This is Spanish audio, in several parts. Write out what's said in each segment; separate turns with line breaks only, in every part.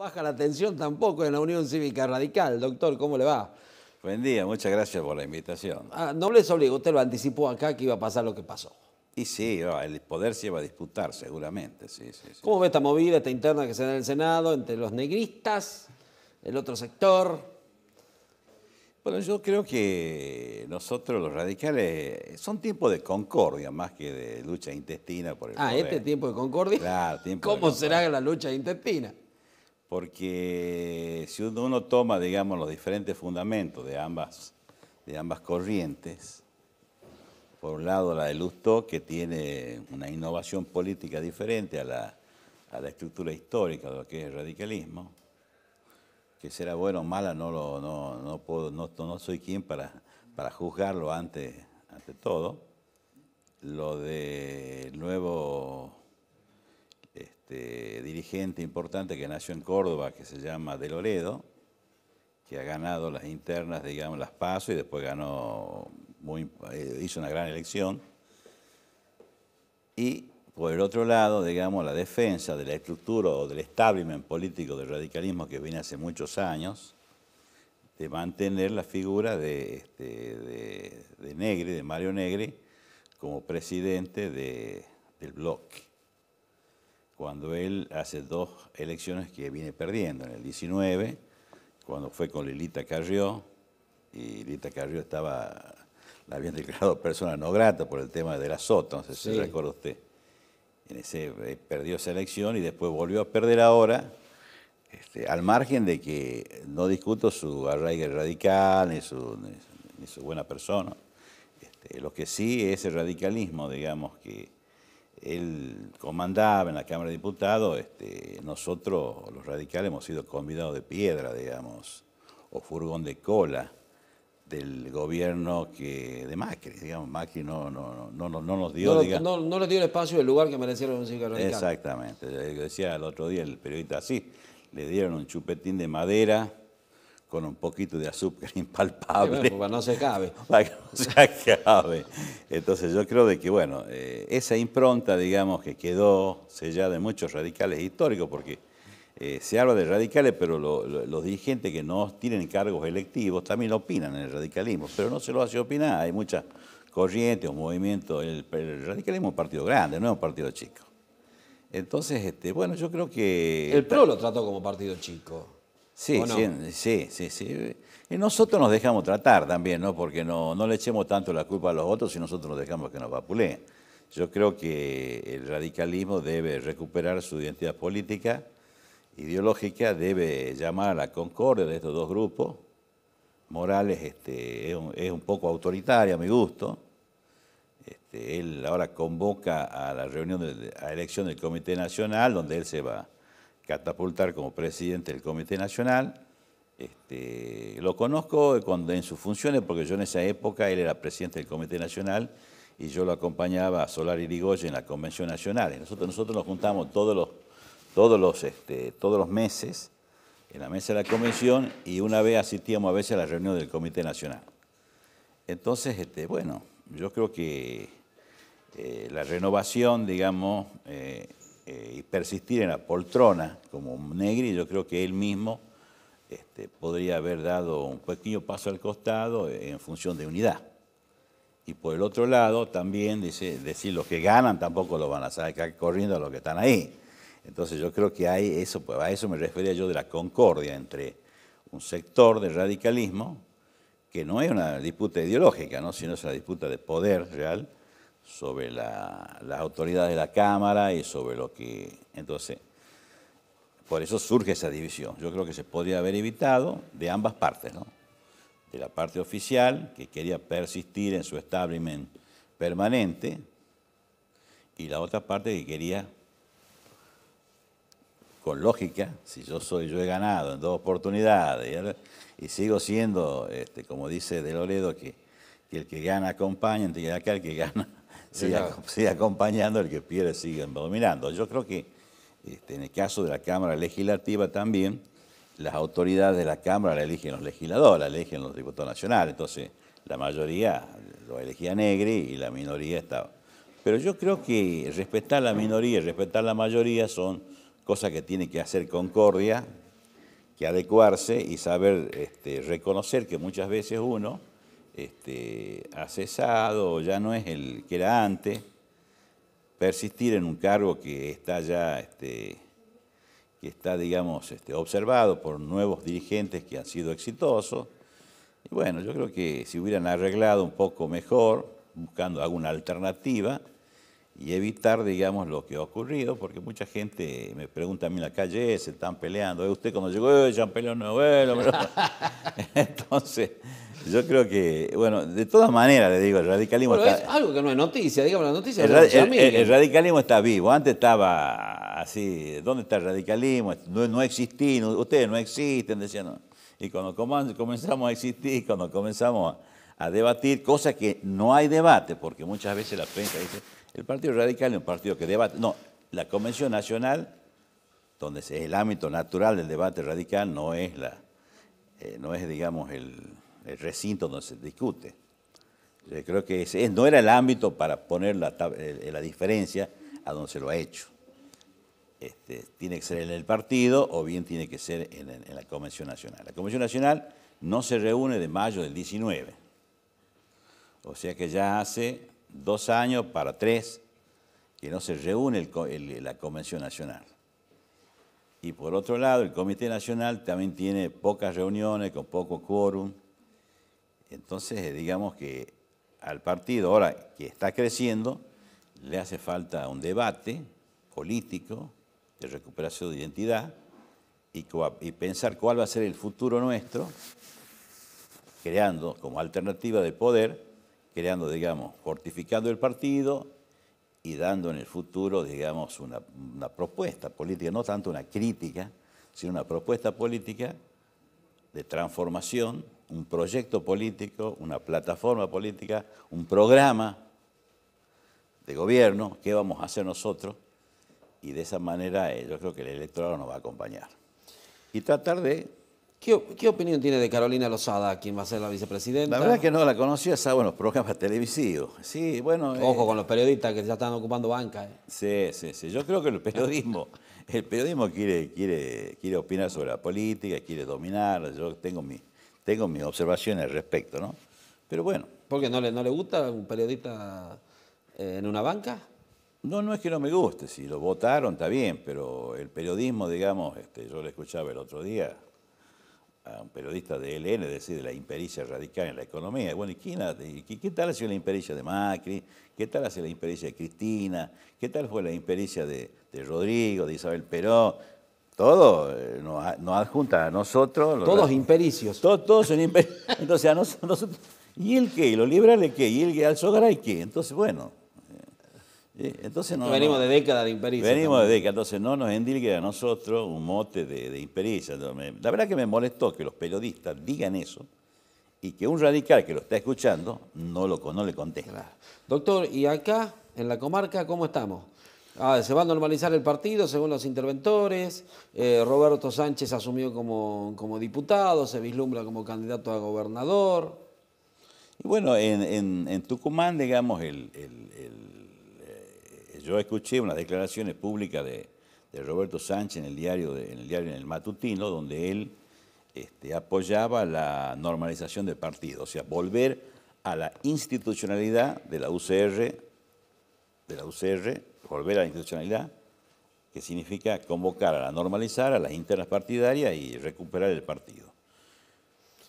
baja la tensión tampoco en la Unión Cívica Radical. Doctor, ¿cómo le va? Buen día, muchas gracias por la invitación. Ah, no les obligo, usted lo anticipó acá que iba a pasar lo que pasó. Y sí, el
poder se iba a disputar seguramente, sí, sí,
¿Cómo ve esta movida, esta interna que se da en el Senado entre
los negristas, el otro sector? Bueno, yo creo que nosotros los radicales son tiempos de concordia más que de lucha intestina por el Ah, este tiempo de concordia. Claro, tiempo ¿Cómo será la lucha intestina? porque si uno toma, digamos, los diferentes fundamentos de ambas, de ambas corrientes, por un lado la de Lustó, que tiene una innovación política diferente a la, a la estructura histórica de lo que es el radicalismo, que será bueno o mala, no, lo, no, soy quien para, para juzgarlo ante, ante todo. Lo del nuevo este, dirigente importante que nació en Córdoba, que se llama De Loredo, que ha ganado las internas, digamos, las PASO y después ganó, eh, hizo una gran elección. Y por el otro lado, digamos, la defensa de la estructura o del establishment político del radicalismo que viene hace muchos años, de mantener la figura de, este, de, Negri, de Mario Negri, como presidente del bloque cuando él hace dos elecciones que viene perdiendo, en el 19, cuando fue con Lilita Carrió, y Lilita Carrió estaba, la habían declarado persona no grata por el tema de la sota, no sé si recuerda usted. En ese, eh, perdió esa elección y después volvió a perder ahora, este, al margen de que no discuto su arraigo radical ni su, buena persona. Este, lo que sí es el radicalismo, digamos, que él comandaba en la Cámara de Diputados, este, nosotros los radicales hemos sido convidados de piedra, digamos, o furgón de cola del gobierno que de Macri, digamos, Macri no, no, no, no, nos dio, no, digamos, dio
el espacio y el lugar que merecieron los radicales.
Exactamente, decía el otro día el periodista así, le dieron un chupetín de madera con un poquito de azúcar impalpable. no se cabe. no se cabe. Entonces yo creo de que, bueno, eh, esa impronta, digamos, que quedó sellada de muchos radicales históricos, porque eh, se habla de radicales, pero los dirigentes que no tienen cargos electivos también opinan en el radicalismo, pero no se lo hace opinar. Hay muchas corrientes o movimientos. El, el radicalismo es un partido grande, no es un partido chico. Entonces, este, bueno, yo creo que... El PRO lo trató como partido chico. Sí, sí, sí, sí, Y nosotros nos dejamos tratar también, ¿no? Porque no, le echemos tanto la culpa a los otros si nosotros nos dejamos que nos vapuleen. Yo creo que el radicalismo debe recuperar su identidad política, ideológica, debe llamar a la concordia de estos dos grupos. Morales este, es, un, poco autoritario a mi gusto. Este, él ahora convoca a la reunión, de, a elección del Comité Nacional, donde él se va catapultar como presidente del Comité Nacional. Este, lo conozco cuando, en sus funciones porque yo en esa época él era presidente del Comité Nacional y yo lo acompañaba a Solar Irigoyen en la Convención Nacional. Nosotros, nosotros nos juntamos todos los, todos, los, este, todos los meses en la mesa de la convención y una vez asistíamos a veces a la reunión del Comité Nacional. Entonces, este, bueno, yo creo que eh, la renovación, digamos, eh, eh, y persistir en la poltrona como Negri, yo creo que él mismo este, podría haber dado un pequeño paso al costado en función de unidad. Y por el otro lado, también dice, decir, los que ganan tampoco lo van a sacar corriendo a los que están ahí. Entonces yo creo que hay eso, pues, a eso me refería yo de la concordia entre un sector de radicalismo, que no es una disputa ideológica, ¿no? sino es una disputa de poder real, sobre la, las autoridades de la Cámara y sobre lo que... Entonces, por eso surge esa división. Yo creo que se podría haber evitado de ambas partes, ¿no? De la parte oficial, que quería persistir en su establishment permanente, y la otra parte que quería, con lógica, si yo soy, yo he ganado en dos oportunidades, y, sigo siendo, este, como dice De Loredo, que, el que gana acompaña, entre acá el que gana sigue, acompañando, el que pierde sigue dominando. Yo creo que este, en el caso de la Cámara Legislativa también, las autoridades de la Cámara la eligen los legisladores, la eligen los diputados nacionales. Entonces, la mayoría lo elegía Negri y la minoría estaba. Pero yo creo que respetar la minoría y respetar la mayoría son cosas que tiene que hacer Concordia, que adecuarse y saber este, reconocer que muchas veces uno este, ha cesado ya no es el que era antes, persistir en un cargo que está ya, este, que está, digamos, este, observado por nuevos dirigentes que han sido exitosos. Y bueno, yo creo que si hubieran arreglado un poco mejor, buscando alguna alternativa, y evitar, digamos, lo que ha ocurrido, porque mucha gente me pregunta a mí en la calle, eh, se están peleando, ¿Eh, usted cuando llegó, eh, ya han peleado Entonces, yo creo que, bueno, de todas maneras le digo, el radicalismo está... Es algo que no es noticia, digamos, la noticia el, el, el, ¿eh? radicalismo está vivo, antes estaba así, ¿dónde está el radicalismo? No, no existí, ustedes no existen, decían. Y cuando comenzamos a existir, cuando comenzamos a a debatir, cosa que no hay debate, porque muchas veces la prensa dice, el Partido Radical es un partido que debate. No, la Convención Nacional, donde es el ámbito natural del debate radical, no es, la, eh, no es digamos, el, recinto donde se discute. Yo creo que ese, no era el ámbito para poner eh, eh, la, diferencia a donde se lo ha hecho. Este, tiene que ser en el partido o bien tiene que ser en, en, la Convención Nacional. La Convención Nacional no se reúne de mayo del 19. O sea que ya hace dos años para tres que no se reúne la Convención Nacional. Y por otro lado, el Comité Nacional también tiene pocas reuniones, con poco quórum. Entonces, digamos que al partido, ahora que está creciendo, le hace falta un debate político de recuperación de identidad y pensar cuál va a ser el futuro nuestro, creando como alternativa de poder creando, digamos, fortificando el partido y dando en el futuro, digamos, una, propuesta política, no tanto una crítica, sino una propuesta política de transformación, un proyecto político, una plataforma política, un programa de gobierno, qué vamos a hacer nosotros, y de esa manera eh, yo creo que el electorado nos va a acompañar. Y tratar de ¿Qué, opinión tiene de Carolina Lozada, quien va a ser la vicepresidenta? La verdad es que no la conocía, estaba en los programas televisivos. Sí, bueno. Ojo eh, con los periodistas que ya están ocupando bancas. Eh. Sí, sí, sí. Yo creo que el periodismo, el periodismo quiere, quiere, quiere opinar sobre la política, quiere dominar. Yo tengo, mi, tengo mis observaciones al respecto, ¿no?
Pero bueno. ¿Porque no le, no le gusta un periodista eh, en una
banca? No, no es que no me guste. Si lo votaron, está bien, pero el periodismo, digamos, este, yo lo escuchaba el otro día un periodista de LN decir de la impericia radical en la economía. Bueno, ¿y qué, tal ha sido la impericia de Macri? ¿Qué tal ha sido la impericia de Cristina? ¿Qué tal fue la impericia de, Rodrigo, de Isabel Perón? Todo eh, nos, adjunta a nosotros. Todos impericios. Todos, son impericios. Entonces, a nosotros, ¿Y el qué? ¿Y los liberales qué? ¿Y el hay qué? Entonces, bueno, entonces no, venimos de décadas de impericia. Venimos de décadas, entonces no nos endilgue a nosotros un mote de, impericia. la verdad que me molestó que los periodistas digan eso y que un radical que lo está escuchando no, lo, no le conteste. Doctor, ¿y acá, en la comarca, cómo estamos?
Ah, se va a normalizar el partido según los interventores. Eh, Roberto Sánchez asumió como, como, diputado, se vislumbra como candidato a gobernador.
Y bueno, en, Tucumán, digamos, el este, yo escuché unas declaraciones públicas de, Roberto Sánchez en el diario, en el diario el matutino, donde él este, apoyaba la normalización del partido, o sea, volver a la institucionalidad de la UCR, de la UCR, volver a la institucionalidad, que significa convocar a la normalizar a las internas partidarias y recuperar el partido.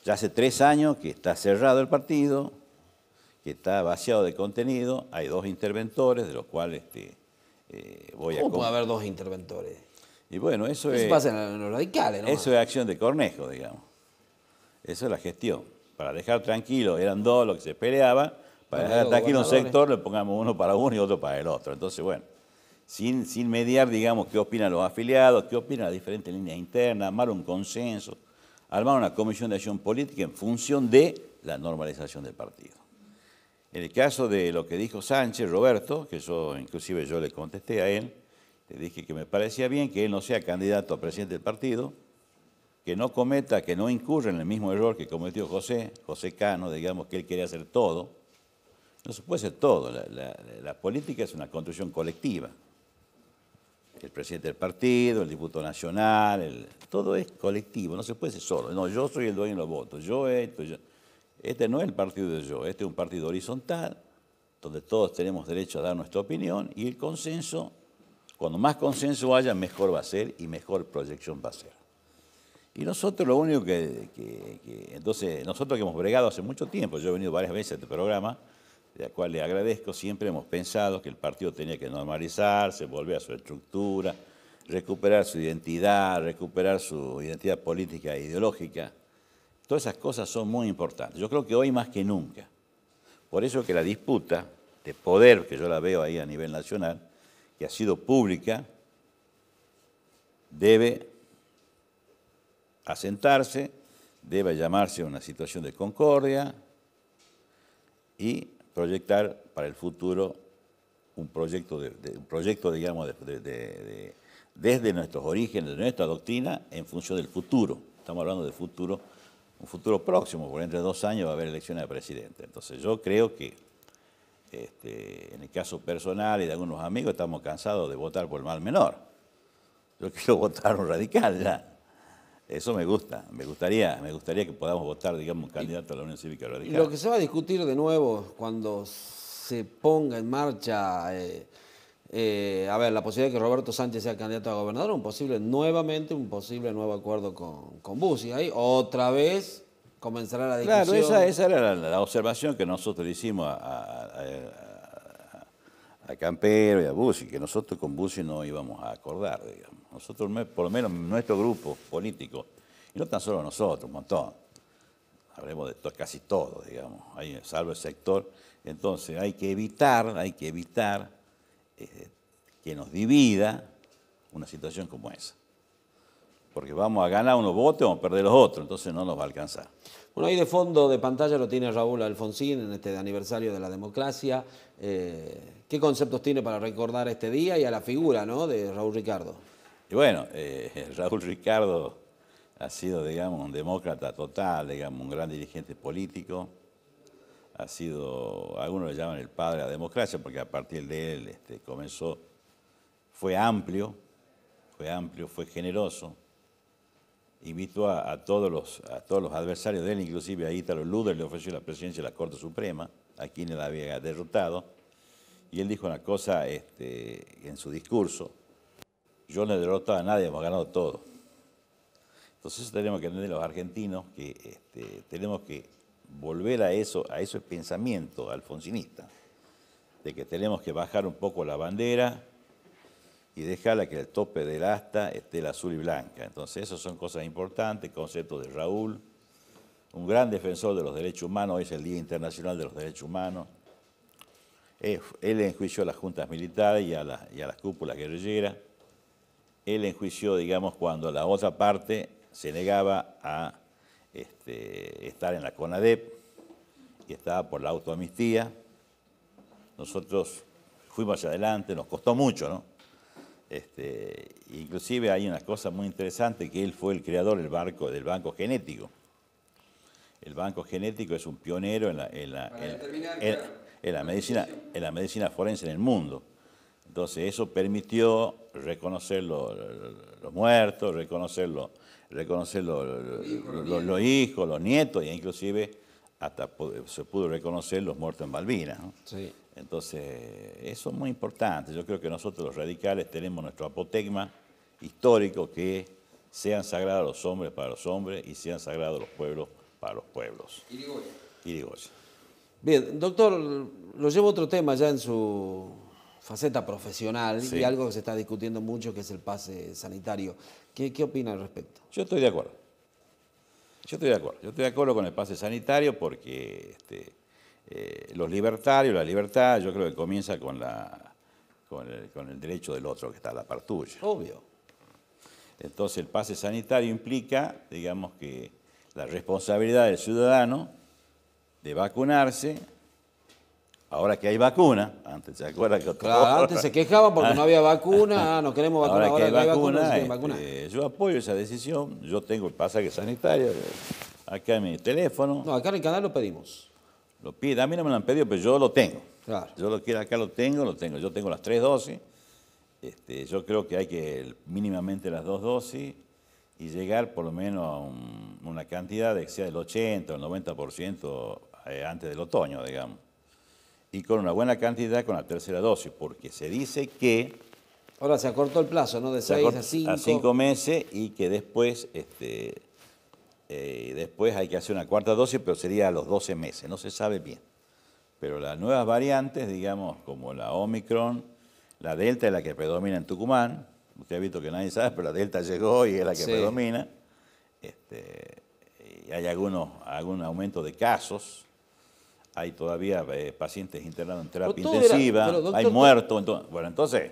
Ya hace tres años que está cerrado el partido, que está vaciado de contenido, hay dos interventores, de los cuales este, eh, voy a... ¿Cómo puede haber dos interventores? Y bueno, eso, eso pasa en los radicales, ¿no? Eso es acción de Cornejo, digamos. Eso es la gestión. Para dejar tranquilo, eran dos los que se peleaban,
para dejar tranquilo un sector
le pongamos uno para uno y otro para el otro. Entonces, bueno, sin, sin mediar, digamos, qué opinan los afiliados, qué opinan las diferentes líneas internas, armar un consenso, armar una comisión de acción política en función de la normalización del partido. En el caso de lo que dijo Sánchez, Roberto, que yo inclusive yo le contesté a él, le dije que me parecía bien que él no sea candidato a presidente del partido, que no cometa, que no incurra en el mismo error que cometió José, José Cano, digamos que él quería hacer todo. No se puede hacer todo, la, política es una construcción colectiva. El presidente del partido, el diputado nacional, todo es colectivo, no se puede hacer solo. No, yo soy el dueño de los votos, yo esto, este no es el partido de yo, este es un partido horizontal, donde todos tenemos derecho a dar nuestra opinión y el consenso, cuando más consenso haya, mejor va a ser y mejor proyección va a ser. Y nosotros lo único que, entonces, nosotros que hemos bregado hace mucho tiempo, yo he venido varias veces a este programa, de la cual le agradezco, siempre hemos pensado que el partido tenía que normalizarse, volver a su estructura, recuperar su identidad, recuperar su identidad política e ideológica Todas esas cosas son muy importantes. Yo creo que hoy más que nunca. Por eso que la disputa de poder, que yo la veo ahí a nivel nacional, que ha sido pública, debe asentarse, debe llamarse a una situación de concordia y proyectar para el futuro un proyecto, un proyecto digamos, desde nuestros orígenes, de nuestra doctrina, en función del futuro. Estamos hablando de futuro un futuro próximo, porque entre dos años va a haber elecciones de presidente. Entonces yo creo que, este, en el caso personal y de algunos amigos, estamos cansados de votar por el mal menor. Yo quiero votar un radical ya. Eso me gusta. Me gustaría, me gustaría que podamos votar, digamos, un candidato a la Unión Cívica Radical. Y lo que
se va a discutir de nuevo cuando se ponga en marcha... Eh, eh, a ver, la posibilidad de que Roberto Sánchez sea candidato a gobernador, un posible nuevamente, un posible nuevo acuerdo con, con Bussi. Ahí otra vez comenzará la discusión. Claro, esa,
era la, observación que nosotros le hicimos a, Campero y a Bussi, que nosotros con Bussi no íbamos a acordar, digamos. Nosotros, por lo menos nuestro grupo político, y no tan solo nosotros, un montón, hablemos de casi todos, digamos, ahí, salvo el sector. Entonces hay que evitar, hay que evitar eh, que nos divida una situación como esa. Porque vamos a ganar unos votos o vamos a perder los otros, entonces no nos va a alcanzar. Bueno, ahí de fondo de pantalla lo tiene Raúl
Alfonsín en este aniversario de la democracia. Eh, ¿Qué conceptos tiene para recordar este día y a la figura ¿no? de Raúl Ricardo?
Y bueno, eh, Raúl Ricardo ha sido, digamos, un demócrata total, digamos, un gran dirigente político ha sido, algunos le llaman el padre de la democracia, porque a partir de él este, comenzó, fue amplio, fue amplio, fue generoso. Invitó a, todos los, adversarios de él, inclusive a Ítalo Luder le ofreció la presidencia de la Corte Suprema, a quienes la había derrotado, y él dijo una cosa este, en su discurso, yo no he derrotado a nadie, hemos ganado todo. Entonces tenemos que entender los argentinos que este, tenemos que volver a eso, a ese pensamiento alfonsinista, de que tenemos que bajar un poco la bandera y dejarla que el tope del asta esté el azul y blanca. Entonces, esas son cosas importantes, conceptos de Raúl, un gran defensor de los derechos humanos, hoy es el Día Internacional de los Derechos Humanos. Eh, él enjuició a las juntas militares y a, la, y a las cúpulas guerrilleras. Él enjuició, digamos, cuando la otra parte se negaba a este, estar en la CONADEP y estaba por la autoamnistía. Nosotros fuimos adelante, nos costó mucho, ¿no? Este, inclusive hay una cosa muy interesante que él fue el creador del, barco, del banco genético. El banco genético es un pionero en la, en la, medicina, en la medicina forense en el mundo. Entonces eso permitió reconocer los, los muertos, reconocer reconocer los, hijos, los nietos, e inclusive hasta se pudo reconocer los muertos en Malvinas. Entonces, eso es muy importante. Yo creo que nosotros los radicales tenemos nuestro apotegma histórico que sean sagrados los hombres para los hombres y sean sagrados los pueblos para los pueblos. Irigoyen.
Bien, doctor, lo llevo otro tema ya en su faceta profesional y algo que se está discutiendo mucho que es el pase sanitario. ¿Qué, opina al respecto?
Yo estoy de acuerdo. Yo estoy de acuerdo. Yo estoy de acuerdo con el pase sanitario porque este, eh, los libertarios, la libertad, yo creo que comienza con, la, con, el, con el derecho del otro que está a la par tuya. Obvio. Entonces el pase sanitario implica, digamos que, la responsabilidad del ciudadano de vacunarse Ahora que hay vacuna, antes se acuerda que antes se quejaban porque no
había ah, vacuna, no queremos este, vacuna, ahora, que hay, vacuna,
yo apoyo esa decisión, yo tengo el pasaje sanitario acá en mi teléfono. No, acá en el canal lo pedimos. Lo pide, a mí no me lo han pedido, pero yo lo tengo. Yo lo quiero, acá lo tengo, lo tengo. Yo tengo las tres dosis. Este, yo creo que hay que mínimamente las dos dosis y llegar por lo menos a una cantidad de que sea del 80 o el 90% eh, antes del otoño, digamos y con una buena cantidad con la tercera dosis, porque se dice que...
Ahora se acortó el plazo, ¿no? De seis a cinco. A cinco
meses y que después, este, eh, después hay que hacer una cuarta dosis, pero sería a los 12 meses, no se sabe bien. Pero las nuevas variantes, digamos, como la Omicron, la Delta es la que predomina en Tucumán, usted ha visto que nadie sabe, pero la Delta llegó y es la que predomina. Este, hay algunos, algún aumento de casos, hay todavía eh, pacientes internados en terapia intensiva, hay muertos. bueno, entonces...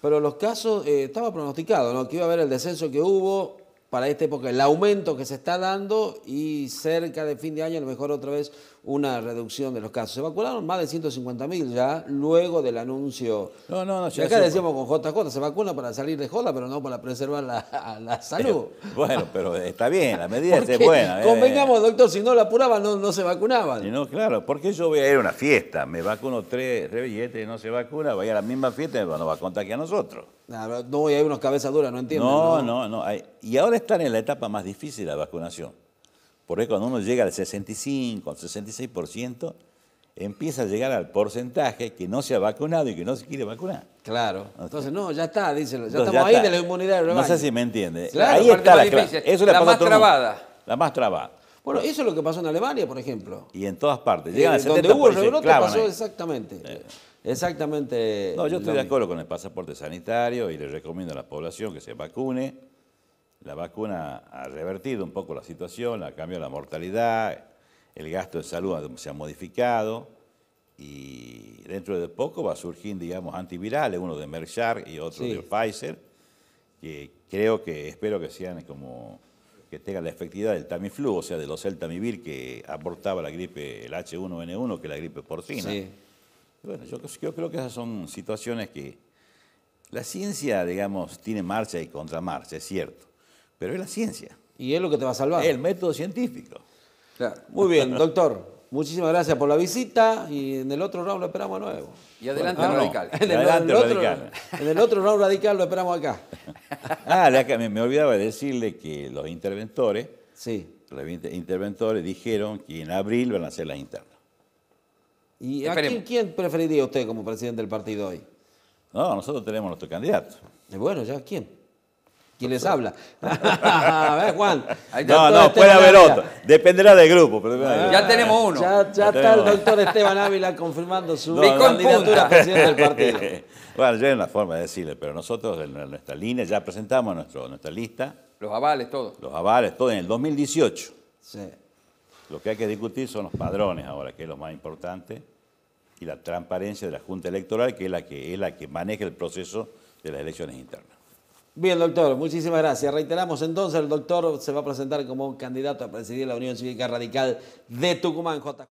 Pero los casos, eh, estaba pronosticado, ¿no? Que iba a haber el descenso que hubo para esta época, el aumento que se está dando y cerca de fin de año a lo mejor otra vez una reducción de los casos. Se vacunaron más de 150.000 ya luego del anuncio.
No, no, no. Ya acá decíamos
con JJ, se vacuna para salir de J, pero no para preservar la, salud.
bueno, pero está bien, la medida es buena. ¿eh? Convengamos, doctor, si no la apuraban, no, se vacunaban. Y no, claro, porque yo voy a ir a una fiesta, me vacuno tres, tres y no se vacuna, voy a la misma fiesta y nos va a contar que a nosotros. No,
no, y hay unos cabezas duras, no
entiendo. No, no, no. y ahora están en la etapa más difícil de la vacunación porque cuando uno llega al 65, al 66%, empieza a llegar al porcentaje que no se ha vacunado y que no se quiere vacunar. Claro.
Entonces, no, ya está, dicen, ya estamos ahí de la inmunidad No sé si me entiende. ahí está la clave. la, más trabada.
La más trabada.
Bueno, eso es lo que pasó en Alemania, por ejemplo.
Y en todas partes. Eh, Llegan donde hubo el rebrote pasó
exactamente. Eh.
Exactamente. No, yo estoy de acuerdo con el pasaporte sanitario y le recomiendo a la población que se vacune la vacuna ha revertido un poco la situación, ha cambiado la mortalidad, el gasto de salud se ha modificado y dentro de poco va a surgir, digamos, antivirales, uno de Merck y otro de Pfizer, que creo que, espero que sean como, que tengan la efectividad del Tamiflu, o sea, de los oseltamivir que aportaba la gripe, el H1N1, que la gripe porcina. Bueno, yo, yo creo que esas son situaciones que la ciencia, digamos, tiene marcha y contramarcha, es cierto pero es la ciencia. Y es lo que te va a salvar. el método científico. Muy bien, doctor. Muchísimas gracias
por la visita y
en el otro round lo esperamos a
nuevo. Y adelante ah, radical. En el, otro, radical. En el otro round radical lo esperamos acá.
Ah, me, olvidaba de decirle que los interventores, sí. dijeron que en abril van a hacer las internas.
¿Y a quién,
quién, preferiría
usted como presidente del partido hoy? No, nosotros
tenemos nuestro candidato. Eh, bueno, ¿ya quién? ¿Quién les habla? A ver, Juan. No, no, este puede haber otro. Dependerá del grupo. ya, tenemos uno. Ya, está el doctor Esteban
Ávila confirmando su candidatura a presidente del partido.
bueno, yo hay una forma de decirle, pero nosotros en nuestra línea ya presentamos nuestra lista. Los avales, todos. Los avales, todo en el 2018. Sí. Lo que hay que discutir son los padrones ahora, que es lo más importante, y la transparencia de la Junta Electoral, que es la que, es la que maneja el proceso de las elecciones internas.
Bien, doctor, muchísimas gracias. Reiteramos entonces, el doctor se va a presentar como candidato a presidir la Unión Cívica Radical de Tucumán, J.